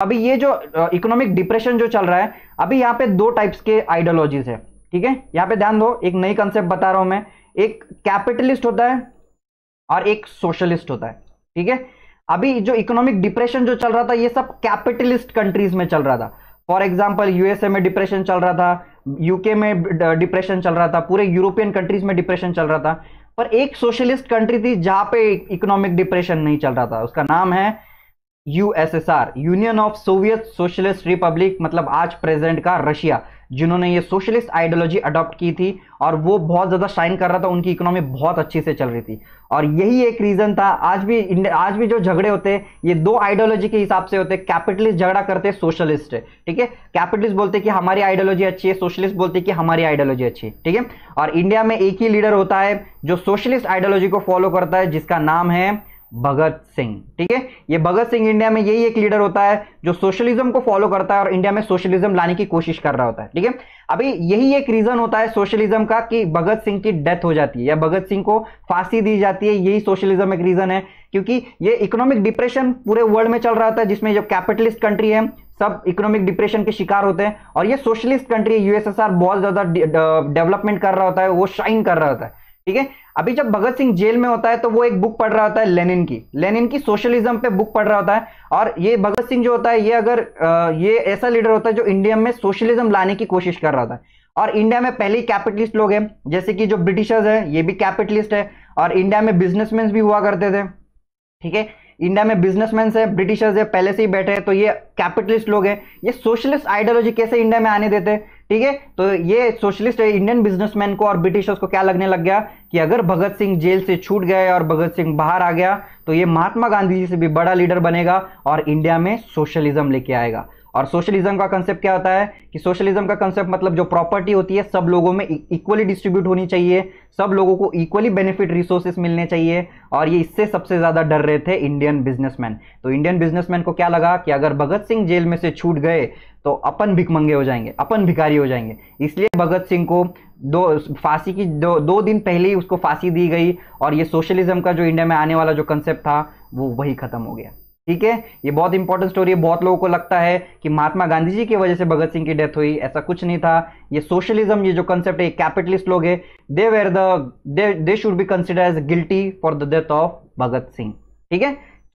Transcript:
अभी ये जो इकोनॉमिक डिप्रेशन जो चल रहा है अभी यहाँ पे दो टाइप्स के आइडियोलॉजीज है ठीक है यहाँ पे ध्यान दो एक नई कंसेप्ट बता रहा हूं मैं एक कैपिटलिस्ट होता है और एक सोशलिस्ट होता है ठीक है अभी जो इकोनॉमिक डिप्रेशन जो चल रहा था ये सब कैपिटलिस्ट कंट्रीज में चल रहा था फॉर एग्जाम्पल यूएसए में डिप्रेशन चल रहा था यूके में डिप्रेशन चल रहा था पूरे यूरोपियन कंट्रीज में डिप्रेशन चल रहा था पर एक सोशलिस्ट कंट्री थी जहां पे इकोनॉमिक डिप्रेशन नहीं चल रहा था उसका नाम है USSR union of soviet socialist republic मतलब आज प्रेजेंट का रशिया जिन्होंने ये सोशलिस्ट आइडियोलॉजी अडॉप्ट की थी और वो बहुत ज़्यादा शाइन कर रहा था उनकी इकोनॉमी बहुत अच्छी से चल रही थी और यही एक रीज़न था आज भी आज भी जो झगड़े होते हैं ये दो आइडियोलॉजी के हिसाब से होते हैं कैपिटलिस्ट झगड़ा करते हैं सोशलिस्ट ठीक है कैपिटलिस्ट बोलते कि हमारी आइडियोलॉजी अच्छी है सोशलिस्ट बोलते कि हमारी आइडियोलॉजी अच्छी है ठीक है और इंडिया में एक ही लीडर होता है जो सोशलिस्ट आइडियोलॉजी को फॉलो करता है जिसका नाम है भगत सिंह ठीक है ये भगत सिंह इंडिया में यही एक लीडर होता है जो सोशलिज्म को फॉलो करता है और इंडिया में सोशलिज्म लाने की कोशिश कर रहा होता है ठीक है अभी यही एक रीजन होता है सोशलिज्म का कि भगत सिंह की डेथ हो जाती है या भगत सिंह को फांसी दी जाती है यही सोशलिज्म एक रीजन है क्योंकि ये इकोनॉमिक डिप्रेशन पूरे वर्ल्ड में चल रहा था जिसमें जो कैपिटलिस्ट कंट्री है सब इकोनॉमिक डिप्रेशन के शिकार होते हैं और ये सोशलिस्ट कंट्री है यूएसएसआर बहुत ज्यादा डेवलपमेंट कर रहा होता है वो शाइन कर रहा होता है ठीक है अभी जब भगत सिंह जेल में होता है तो वो एक बुक पढ़ रहा होता है लेनिन की लेनिन की सोशलिज्म पे बुक पढ़ रहा होता है और ये भगत सिंह जो होता है ये अगर ये ऐसा लीडर होता है जो इंडिया में सोशलिज्म लाने की कोशिश कर रहा था और इंडिया में पहले ही कैपिटलिस्ट लोग हैं जैसे कि जो ब्रिटिशर्स है ये भी कैपिटलिस्ट है और इंडिया में बिजनेसमैन भी हुआ करते थे ठीक है इंडिया में बिजनेसमैन है ब्रिटिशर्स है पहले से ही बैठे हैं तो ये कैपिटलिस्ट लोग हैं ये सोशलिस्ट आइडियोलॉजी कैसे इंडिया में आने देते हैं ठीक है तो ये सोशलिस्ट इंडियन बिजनेसमैन को और ब्रिटिशर्स को क्या लगने लग गया कि अगर भगत सिंह जेल से छूट गए और भगत सिंह बाहर आ गया तो ये महात्मा गांधी जी से भी बड़ा लीडर बनेगा और इंडिया में सोशलिज्म लेके आएगा और सोशलिज्म का कंसेप्ट क्या होता है कि सोशलिज्म का कंसेप्ट मतलब जो प्रॉपर्टी होती है सब लोगों में इक्वली e- डिस्ट्रीब्यूट होनी चाहिए सब लोगों को इक्वली बेनिफिट रिसोर्सेस मिलने चाहिए और ये इससे सबसे ज़्यादा डर रहे थे इंडियन बिजनेसमैन तो इंडियन बिजनेसमैन को क्या लगा कि अगर भगत सिंह जेल में से छूट गए तो अपन भिकमंगे हो जाएंगे अपन भिखारी हो जाएंगे इसलिए भगत सिंह को दो फांसी की दो दो दिन पहले ही उसको फांसी दी गई और ये सोशलिज्म का जो इंडिया में आने वाला जो कंसेप्ट था वो वही ख़त्म हो गया ठीक है ये बहुत इंपॉर्टेंट स्टोरी है बहुत लोगों को लगता है कि महात्मा गांधी जी की वजह से भगत सिंह की डेथ हुई ऐसा कुछ नहीं था ये सोशलिज्म ये जो कंसेप्ट है कैपिटलिस्ट लोग है they were the they should be consider as guilty for the death of Bhagat Singh ठीक है